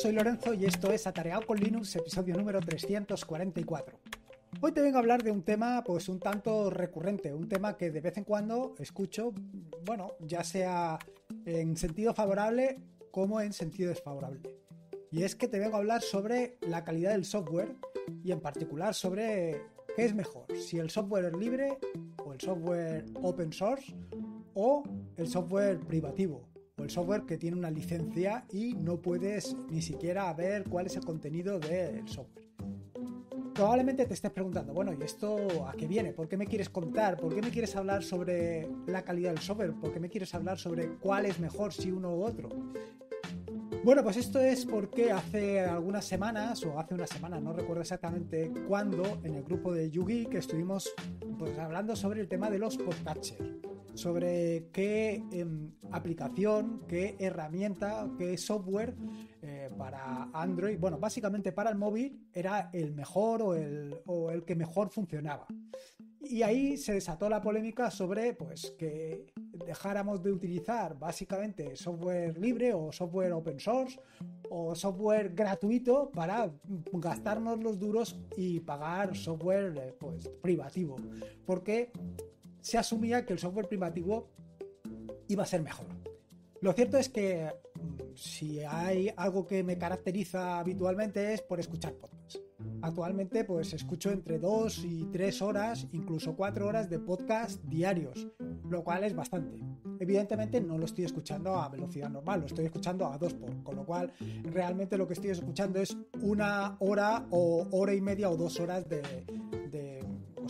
soy Lorenzo y esto es Atareado con Linux, episodio número 344. Hoy te vengo a hablar de un tema pues un tanto recurrente, un tema que de vez en cuando escucho, bueno, ya sea en sentido favorable como en sentido desfavorable. Y es que te vengo a hablar sobre la calidad del software y en particular sobre qué es mejor, si el software libre o el software open source o el software privativo el software que tiene una licencia y no puedes ni siquiera ver cuál es el contenido del software. Probablemente te estés preguntando, bueno, ¿y esto a qué viene? ¿Por qué me quieres contar? ¿Por qué me quieres hablar sobre la calidad del software? ¿Por qué me quieres hablar sobre cuál es mejor si uno u otro? Bueno, pues esto es porque hace algunas semanas, o hace una semana, no recuerdo exactamente cuándo, en el grupo de Yugi, que estuvimos pues, hablando sobre el tema de los podcatchers sobre qué em, aplicación, qué herramienta, qué software eh, para Android, bueno, básicamente para el móvil era el mejor o el, que mejor funcionaba. Y ahí se desató la polémica sobre pues, que dejáramos de utilizar básicamente software libre o software open source o software gratuito para gastarnos los duros y pagar software pues, privativo. Porque se asumía que el software primitivo iba a ser mejor. Lo cierto es que mm, si hay algo que me caracteriza habitualmente es por escuchar podcasts. Actualmente pues escucho entre dos y tres horas, incluso cuatro horas de podcast diarios, lo cual es bastante. Evidentemente no lo estoy escuchando a velocidad normal, lo estoy escuchando a dos por, con lo cual realmente lo que estoy escuchando es una hora o hora y media o dos horas de,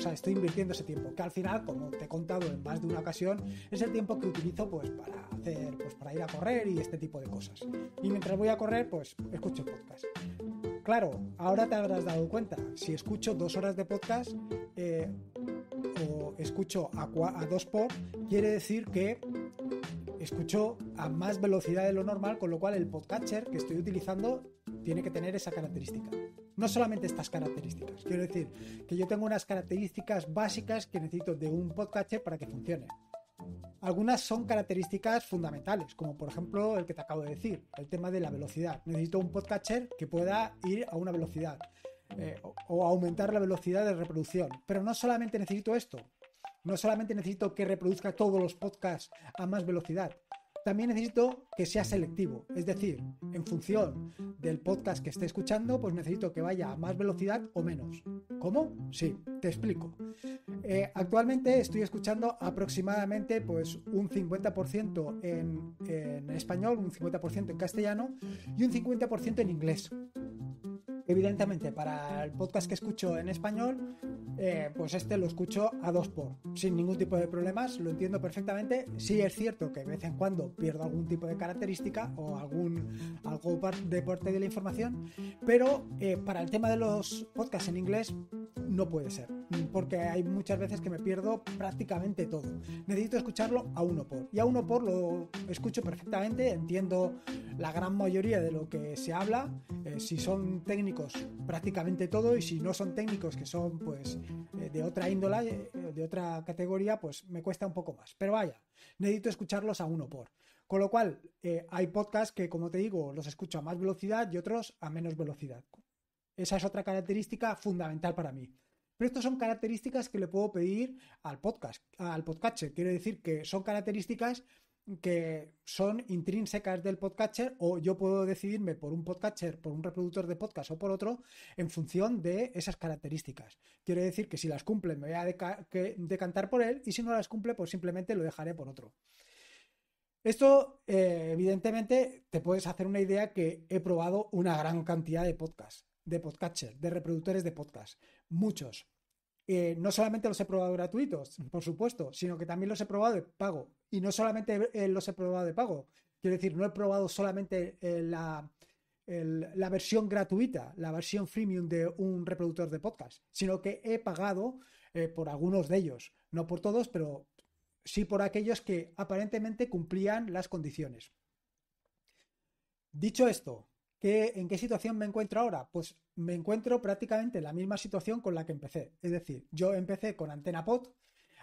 sea, estoy invirtiendo ese tiempo, que al final, como te he contado en más de una ocasión, es el tiempo que utilizo pues para hacer, pues para ir a correr y este tipo de cosas. Y mientras voy a correr, pues escucho podcast. Claro, ahora te habrás dado cuenta, si escucho dos horas de podcast eh, o escucho a, a dos por, quiere decir que escucho a más velocidad de lo normal, con lo cual el podcatcher que estoy utilizando tiene que tener esa característica. No solamente estas características. Quiero decir que yo tengo unas características básicas que necesito de un podcatcher para que funcione. Algunas son características fundamentales, como por ejemplo el que te acabo de decir, el tema de la velocidad. Necesito un podcatcher que pueda ir a una velocidad eh, o aumentar la velocidad de reproducción. Pero no solamente necesito esto, no solamente necesito que reproduzca todos los podcasts a más velocidad, también necesito que sea selectivo, es decir, en función del podcast que esté escuchando, pues necesito que vaya a más velocidad o menos. ¿Cómo? Sí, te explico. Eh, actualmente estoy escuchando aproximadamente pues, un 50% en, en español, un 50% en castellano y un 50% en inglés. Evidentemente, para el podcast que escucho en español, eh, pues este lo escucho a dos por, sin ningún tipo de problemas, lo entiendo perfectamente. Sí es cierto que de vez en cuando pierdo algún tipo de característica o algún algo de parte de la información, pero eh, para el tema de los podcasts en inglés no puede ser porque hay muchas veces que me pierdo prácticamente todo. Necesito escucharlo a uno por. Y a uno por lo escucho perfectamente, entiendo la gran mayoría de lo que se habla, eh, si son técnicos prácticamente todo y si no son técnicos que son pues eh, de otra índola, eh, de otra categoría, pues me cuesta un poco más. Pero vaya, necesito escucharlos a uno por. Con lo cual, hay podcasts que, como te digo, los escucho a más velocidad y otros a menos velocidad. Esa es otra característica fundamental para mí. Pero estas son características que le puedo pedir al podcast, al podcatcher. Quiere decir que son características que son intrínsecas del podcatcher o yo puedo decidirme por un podcatcher, por un reproductor de podcast o por otro en función de esas características. Quiere decir que si las cumple me voy a decantar por él y si no las cumple pues simplemente lo dejaré por otro. Esto eh, evidentemente te puedes hacer una idea que he probado una gran cantidad de podcasts de podcasters, de reproductores de podcast, muchos. Eh, no solamente los he probado gratuitos, por supuesto, sino que también los he probado de pago. Y no solamente eh, los he probado de pago. Quiero decir, no he probado solamente eh, la, la versión gratuita, la versión freemium de un reproductor de podcast, sino que he pagado por algunos de ellos. No por todos, pero sí por aquellos que aparentemente cumplían las condiciones. Dicho esto, ¿En qué situación me encuentro ahora? Pues me encuentro prácticamente en la misma situación con la que empecé. Es decir, yo empecé con Antena Pod.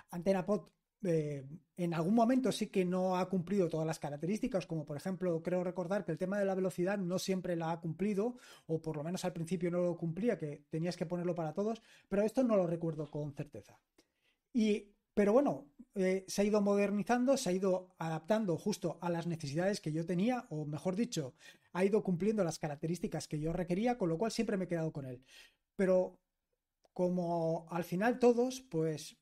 Antena Pod eh, en algún momento sí que no ha cumplido todas las características, como por ejemplo creo recordar que el tema de la velocidad no siempre la ha cumplido, o por lo menos al principio no lo cumplía, que tenías que ponerlo para todos, pero esto no lo recuerdo con certeza. pero bueno, eh, se ha ido modernizando, se ha ido adaptando justo a las necesidades que yo tenía, o mejor dicho, ha ido cumpliendo las características que yo requería, con lo cual siempre me he quedado con él. Pero como al final todos, pues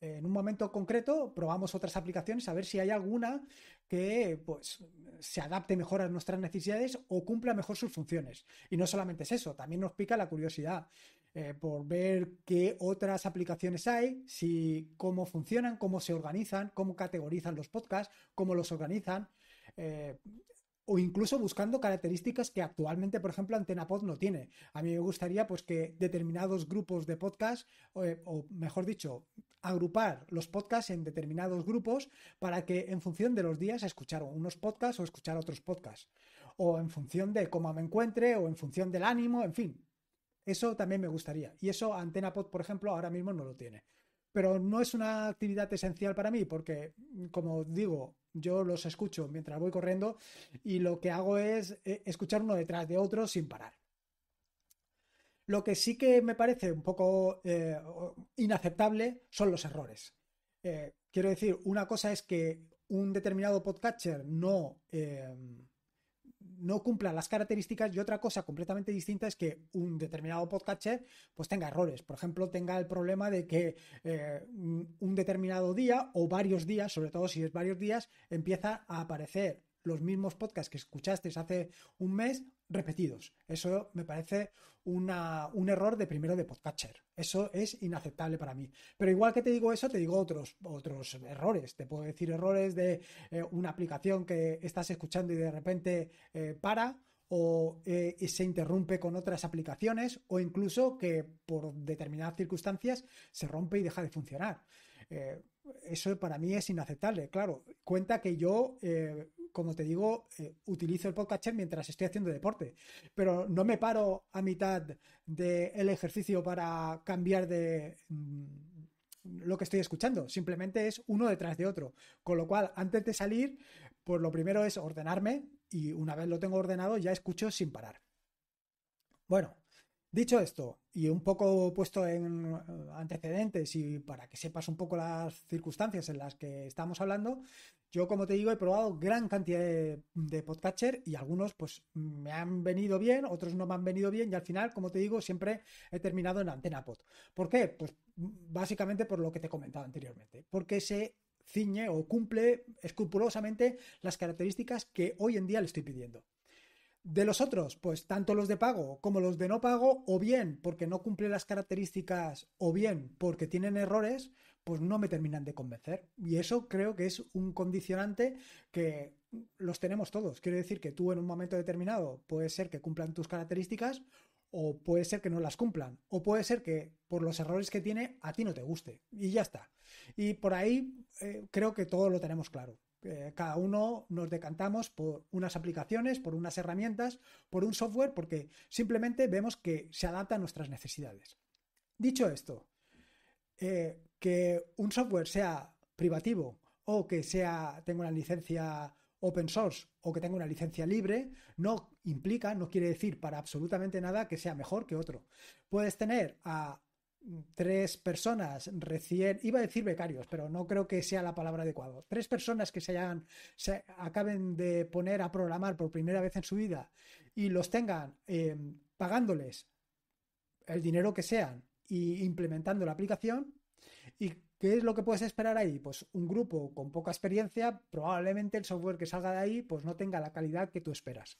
en un momento concreto probamos otras aplicaciones a ver si hay alguna que pues se adapte mejor a nuestras necesidades o cumpla mejor sus funciones. Y no solamente es eso, también nos pica la curiosidad eh, por ver qué otras aplicaciones hay, si cómo funcionan, cómo se organizan, cómo categorizan los podcasts, cómo los organizan. Eh, o incluso buscando características que actualmente, por ejemplo, AntenaPod no tiene. A mí me gustaría pues que determinados grupos de podcast, o, eh, o, mejor dicho, agrupar los podcasts en determinados grupos para que en función de los días escuchar unos podcasts o escuchar otros podcasts. O en función de cómo me encuentre, o en función del ánimo, en fin. Eso también me gustaría. Y eso AntenaPod, por ejemplo, ahora mismo no lo tiene pero no es una actividad esencial para mí porque, mm, como digo, yo los escucho mientras voy corriendo y lo que hago es eh, escuchar uno detrás de otro sin parar. Lo que sí que me parece un poco eh, inaceptable son los errores. Eh, quiero decir, una cosa es que un determinado podcatcher no, em, no cumpla las características y otra cosa completamente distinta es que un determinado podcast pues tenga errores. Por ejemplo, tenga el problema de que eh, un determinado día o varios días, sobre todo si es varios días, empieza a aparecer los mismos podcasts que escuchasteis hace un mes repetidos. Eso me parece un error de primero de podcatcher. Eso es inaceptable para mí. Pero igual que te digo eso, te digo otros, otros errores. Te puedo decir errores de eh, una aplicación que estás escuchando y de repente eh, para o eh, se interrumpe con otras aplicaciones o incluso que por determinadas circunstancias se rompe y deja de funcionar. eso para mí es inaceptable. Claro, cuenta que yo como te digo, eh, utilizo el podcast mientras estoy haciendo deporte, pero no me paro a mitad del ejercicio para cambiar de mm, lo que estoy escuchando, simplemente es uno detrás de otro. Con lo cual, antes de salir, pues lo primero es ordenarme y una vez lo tengo ordenado ya escucho sin parar. Bueno, Dicho esto, y un poco puesto en antecedentes y para que sepas un poco las circunstancias en las que estamos hablando, yo, como te digo, he probado gran cantidad de, podcatcher y algunos pues me han venido bien, otros no me han venido bien y al final, como te digo, siempre he terminado en antena pod. ¿Por qué? Pues básicamente por lo que te he comentado anteriormente, porque se ciñe o cumple escrupulosamente las características que hoy en día le estoy pidiendo. De los otros, pues tanto los de pago como los de no pago, o bien porque no cumple las características, o bien porque tienen errores, pues no me terminan de convencer. Y eso creo que es un condicionante que los tenemos todos. Quiere decir que tú en un momento determinado puede ser que cumplan tus características o puede ser que no las cumplan, o puede ser que por los errores que tiene a ti no te guste, y ya está. Y por ahí eh, creo que todo lo tenemos claro. Eh, cada uno nos decantamos por unas aplicaciones, por unas herramientas, por un software, porque simplemente vemos que se adapta a nuestras necesidades. Dicho esto, eh, que un software sea privativo o que sea tenga una licencia open source o que tenga una licencia libre no implica, no quiere decir para absolutamente nada que sea mejor que otro. Puedes tener a tres personas recién, iba a decir becarios, pero no creo que sea la palabra adecuada. Tres personas que se hayan, acaben de poner a programar por primera vez en su vida y los tengan em, pagándoles el dinero que sean y implementando la aplicación ¿Y qué es lo que puedes esperar ahí? Pues un grupo con poca experiencia, probablemente el software que salga de ahí pues no tenga la calidad que tú esperas.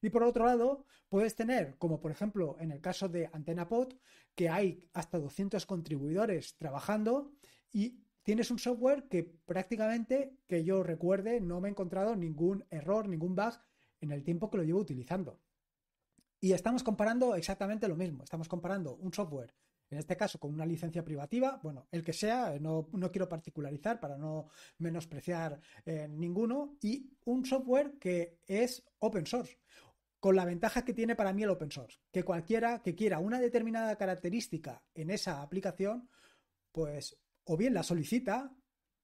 Y por otro lado, puedes tener, como por ejemplo en el caso de AntenaPod, que hay hasta 200 contribuidores trabajando y tienes un software que prácticamente, que yo recuerde, no me he encontrado ningún error, ningún bug en el tiempo que lo llevo utilizando. Y estamos comparando exactamente lo mismo. Estamos comparando un software en este caso, con una licencia privativa, bueno, el que sea, no, quiero particularizar para no menospreciar eh, ninguno, y un software que es open source con la ventaja que tiene para mí el open source, que cualquiera que quiera una determinada característica en esa aplicación, pues o bien la solicita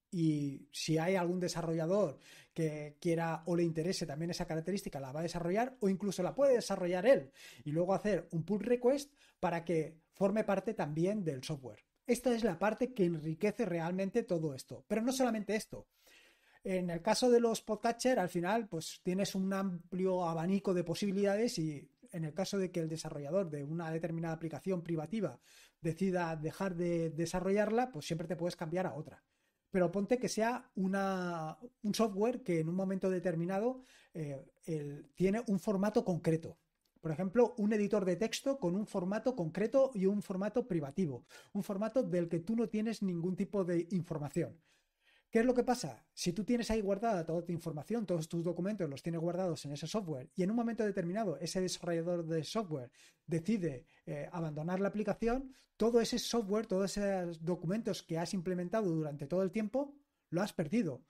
y si hay algún desarrollador que quiera o le interese también esa característica, la va a desarrollar o incluso la puede desarrollar él y luego hacer un pull request para que forme parte también del software. Esta es la parte que enriquece realmente todo esto. Pero no solamente esto. En el caso de los podcatcher, al final, pues tienes un amplio abanico de posibilidades y en el caso de que el desarrollador de una determinada aplicación privativa decida dejar de desarrollarla, pues siempre te puedes cambiar a otra. Pero ponte que sea un software que en un momento determinado eh, tiene un formato concreto por ejemplo, un editor de texto con un formato concreto y un formato privativo, un formato del que tú no tienes ningún tipo de información. ¿Qué es lo que pasa? Si tú tienes ahí guardada toda tu información, todos tus documentos los tienes guardados en ese software y en un momento determinado ese desarrollador de software decide eh, abandonar la aplicación, todo ese software, todos esos documentos que has implementado durante todo el tiempo, lo has perdido.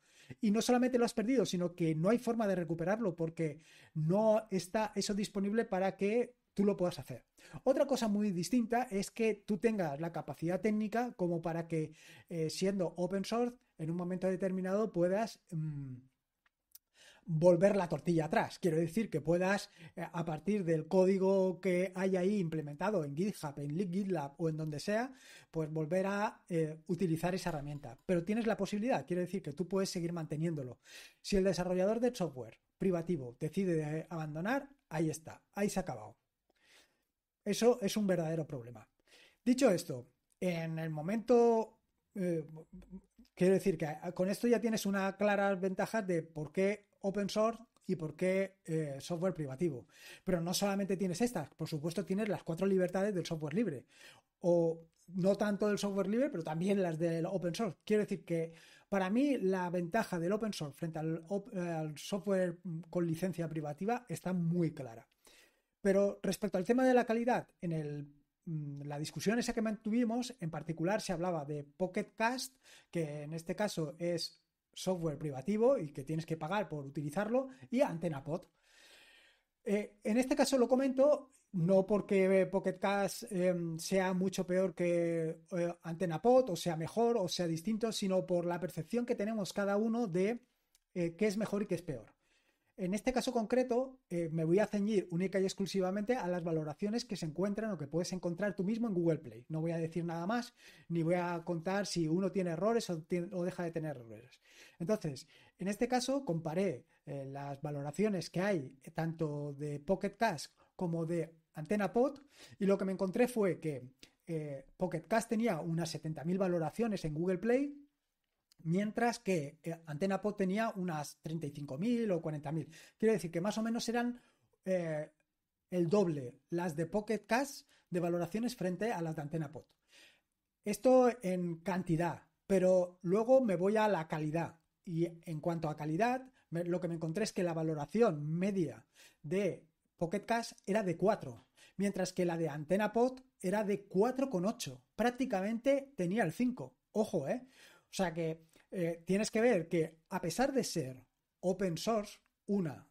Y no solamente lo has perdido, sino que no hay forma de recuperarlo porque no está eso disponible para que tú lo puedas hacer. Otra cosa muy distinta es que tú tengas la capacidad técnica como para que eh, siendo open source en un momento determinado puedas... Mm, volver la tortilla atrás. Quiero decir que puedas, eh, a partir del código que hay ahí implementado en GitHub, en GitLab o en donde sea, pues volver a eh, utilizar esa herramienta. Pero tienes la posibilidad, quiero decir que tú puedes seguir manteniéndolo. Si el desarrollador de software privativo decide abandonar, ahí está, ahí se ha acabado. Eso es un verdadero problema. Dicho esto, en el momento eh, quiero decir que con esto ya tienes una clara ventaja de por qué open source y por qué eh, software privativo. Pero no solamente tienes estas, por supuesto tienes las cuatro libertades del software libre. O no tanto del software libre, pero también las del open source. Quiero decir que para mí la ventaja del open source frente al, software mm, con licencia privativa está muy clara. Pero respecto al tema de la calidad, en mm, la discusión esa que mantuvimos, en particular se hablaba de Pocket Cast, que en este caso es software privativo y que tienes que pagar por utilizarlo, y antena Eh, en este caso lo comento no porque Pocket Cast eh, sea mucho peor que eh, antena AntenaPod, o sea mejor, o sea distinto, sino por la percepción que tenemos cada uno de eh, qué es mejor y qué es peor. En este caso concreto, eh, me voy a ceñir única y exclusivamente a las valoraciones que se encuentran o que puedes encontrar tú mismo en Google Play. No voy a decir nada más, ni voy a contar si uno tiene errores o, deja de tener errores. Entonces, en este caso, comparé eh, las valoraciones que hay eh, tanto de Pocket Cast como de Antena Pod y lo que me encontré fue que Pocket Cast tenía unas 70.000 valoraciones en Google Play Mientras que eh, Antena tenía unas 35.000 o 40.000. Quiero decir que más o menos eran eh, el doble las de Pocket Cash de valoraciones frente a las de Antena Esto en cantidad, pero luego me voy a la calidad. Y en cuanto a calidad, lo que me encontré es que la valoración media de Pocket Cash era de 4, mientras que la de Antena Pod era de 4,8. Prácticamente tenía el 5. Ojo, ¿eh? O sea que eh, tienes que ver que a pesar de ser open source, una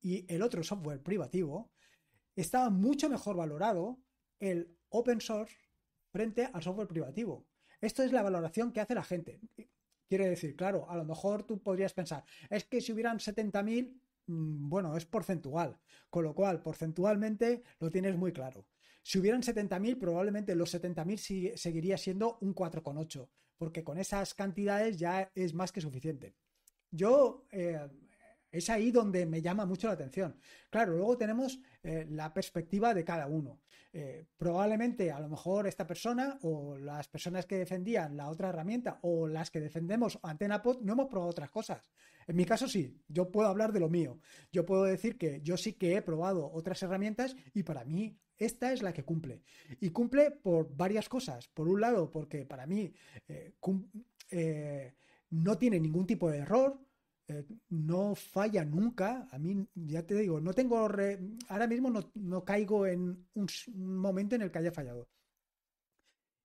y el otro software privativo, estaba mucho mejor valorado el open source frente al software privativo. Esto es la valoración que hace la gente. Quiere decir, claro, a lo mejor tú podrías pensar, es que si hubieran 70.000, mm, bueno, es porcentual, con lo cual porcentualmente lo tienes muy claro. Si hubieran 70.000, probablemente los 70.000 seguiría siendo un 4,8, porque con esas cantidades ya es más que suficiente. Yo eh, es ahí donde me llama mucho la atención. Claro, luego tenemos eh, la perspectiva de cada uno. Eh, probablemente a lo mejor esta persona o las personas que defendían la otra herramienta o las que defendemos AntenaPod no hemos probado otras cosas. En mi caso sí, yo puedo hablar de lo mío. Yo puedo decir que yo sí que he probado otras herramientas y para mí esta es la que cumple. Y cumple por varias cosas. Por un lado, porque para mí eh, eh, no tiene ningún tipo de error. Eh, no falla nunca. A mí, ya te digo, no tengo. Ahora mismo no, caigo en un momento en el que haya fallado.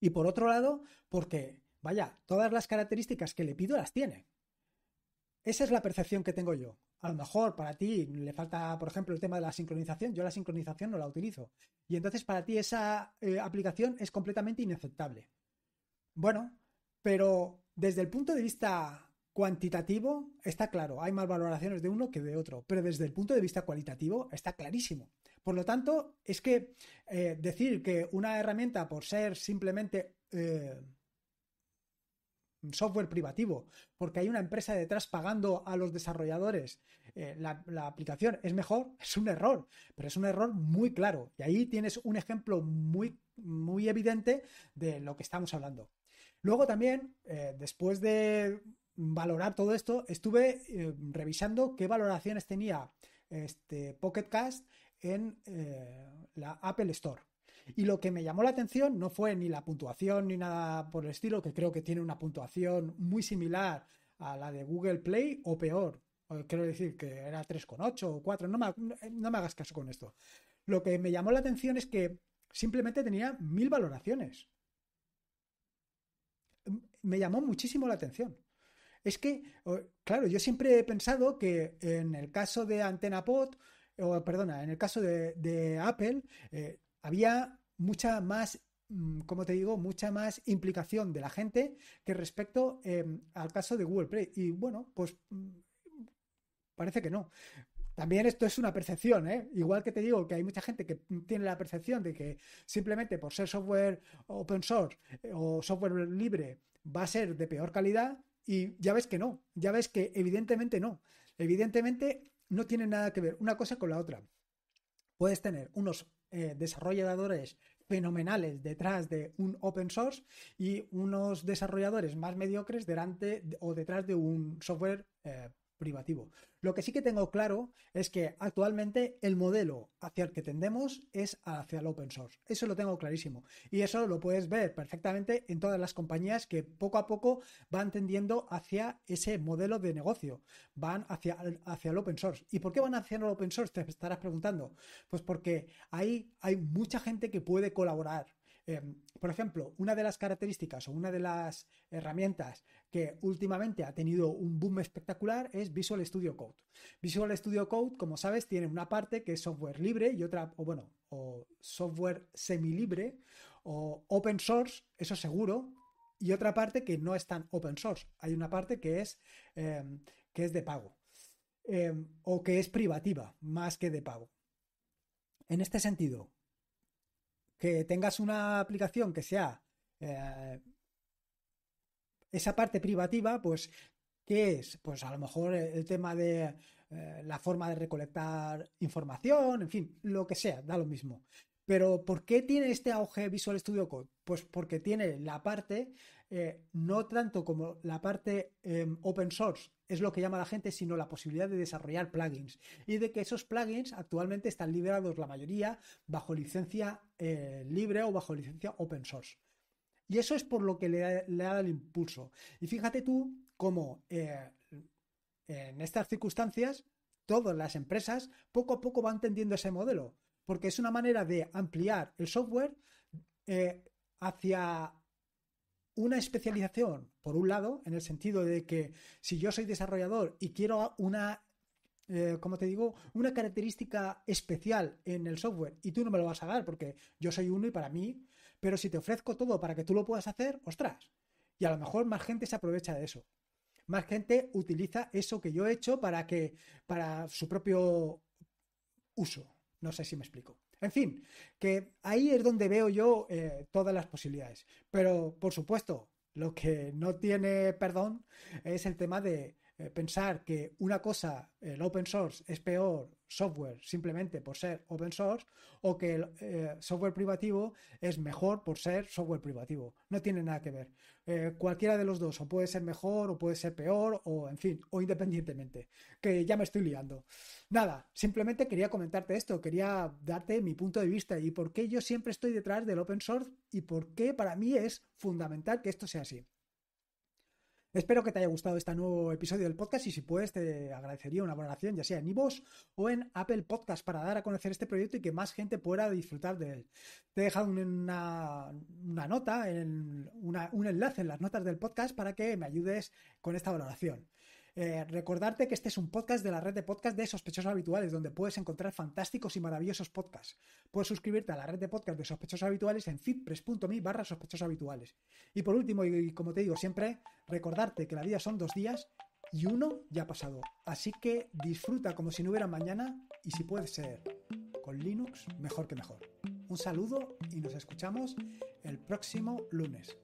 Y por otro lado, porque, vaya, todas las características que le pido las tiene. Esa es la percepción que tengo yo a lo mejor para ti le falta, por ejemplo, el tema de la sincronización. Yo la sincronización no la utilizo. Y entonces para ti esa eh, aplicación es completamente inaceptable. Bueno, pero desde el punto de vista cuantitativo está claro, hay más valoraciones de uno que de otro, pero desde el punto de vista cualitativo está clarísimo. Por lo tanto, es que eh, decir que una herramienta por ser simplemente eh, software privativo, porque hay una empresa detrás pagando a los desarrolladores eh, la, aplicación, es mejor, es un error, pero es un error muy claro. Y ahí tienes un ejemplo muy, muy evidente de lo que estamos hablando. Luego también, eh, después de valorar todo esto, estuve eh, revisando qué valoraciones tenía este Pocket Cast en la Apple Store. Y lo que me llamó la atención no fue ni la puntuación ni nada por el estilo, que creo que tiene una puntuación muy similar a la de Google Play o peor. Quiero decir que era 3,8 o 4, no me, no me hagas caso con esto. Lo que me llamó la atención es que simplemente tenía mil valoraciones. Me llamó muchísimo la atención. Es que, claro, yo siempre he pensado que en el caso de AntenaPod, o perdona, en el caso de, Apple, eh, había mucha más, mm, como te digo, mucha más implicación de la gente que respecto em, al caso de Google Play. Y bueno, pues mm, parece que no. También esto es una percepción, ¿eh? Igual que te digo que hay mucha gente que tiene la percepción de que simplemente por ser software open source eh, o software libre va a ser de peor calidad y ya ves que no, ya ves que evidentemente no. Evidentemente no tiene nada que ver una cosa con la otra. Puedes tener unos eh, desarrolladores fenomenales detrás de un open source y unos desarrolladores más mediocres delante o detrás de un software eh, privativo. Lo que sí que tengo claro es que actualmente el modelo hacia el que tendemos es hacia el open source. Eso lo tengo clarísimo. Y eso lo puedes ver perfectamente en todas las compañías que poco a poco van tendiendo hacia ese modelo de negocio. Van hacia, hacia el open source. ¿Y por qué van hacia el open source? Te estarás preguntando. Pues porque ahí hay mucha gente que puede colaborar Em, por ejemplo, una de las características o una de las herramientas que últimamente ha tenido un boom espectacular es Visual Studio Code. Visual Studio Code, como sabes, tiene una parte que es software libre y otra, o bueno, o software libre o open source, eso seguro, y otra parte que no es tan open source. Hay una parte que es, em, que es de pago em, o que es privativa más que de pago. En este sentido, que tengas una aplicación que sea eh, esa parte privativa, pues, ¿qué es? Pues a lo mejor eh, el tema de eh, la forma de recolectar información, en fin, lo que sea, da lo mismo. Pero ¿por qué tiene este auge Visual Studio Code? Pues porque tiene la parte, eh, no tanto como la parte em, open source, es lo que llama la gente, sino la posibilidad de desarrollar plugins. Y de que esos plugins actualmente están liberados la mayoría bajo licencia eh, libre o bajo licencia open source. Y eso es por lo que le, da el impulso. Y fíjate tú cómo eh, en estas circunstancias todas las empresas poco a poco van tendiendo ese modelo, porque es una manera de ampliar el software hacia una especialización, por un lado, en el sentido de que si yo soy desarrollador y quiero una, eh, como te digo, una característica especial en el software y tú no me lo vas a dar porque yo soy uno y para mí, pero si te ofrezco todo para que tú lo puedas hacer, ostras. Y a lo mejor más gente se aprovecha de eso. Más gente utiliza eso que yo he hecho para que, para su propio uso. No sé si me explico. En fin, que ahí es donde veo yo eh, todas las posibilidades. Pero, por supuesto, lo que no tiene perdón es el tema de eh, pensar que una cosa, el open source, es peor software simplemente por ser open source o que el eh, software privativo es mejor por ser software privativo. No tiene nada que ver. Eh, cualquiera de los dos, o puede ser mejor o puede ser peor o en fin, o independientemente, que ya me estoy liando. Nada, simplemente quería comentarte esto, quería darte mi punto de vista y por qué yo siempre estoy detrás del open source y por qué para mí es fundamental que esto sea así. Espero que te haya gustado este nuevo episodio del podcast y si puedes te agradecería una valoración ya sea en iVoox o en Apple Podcast para dar a conocer este proyecto y que más gente pueda disfrutar de él. Te he dejado una, nota, un enlace en las notas del podcast para que me ayudes con esta valoración. Eh, recordarte que este es un podcast de la red de podcast de sospechosos habituales, donde puedes encontrar fantásticos y maravillosos podcasts. Puedes suscribirte a la red de podcast de sospechosos habituales en fitpress.me barra sospechosos habituales. Y por último, y como te digo siempre, recordarte que la vida son dos días y uno ya ha pasado. Así que disfruta como si no hubiera mañana y si puede ser con Linux, mejor que mejor. Un saludo y nos escuchamos el próximo lunes.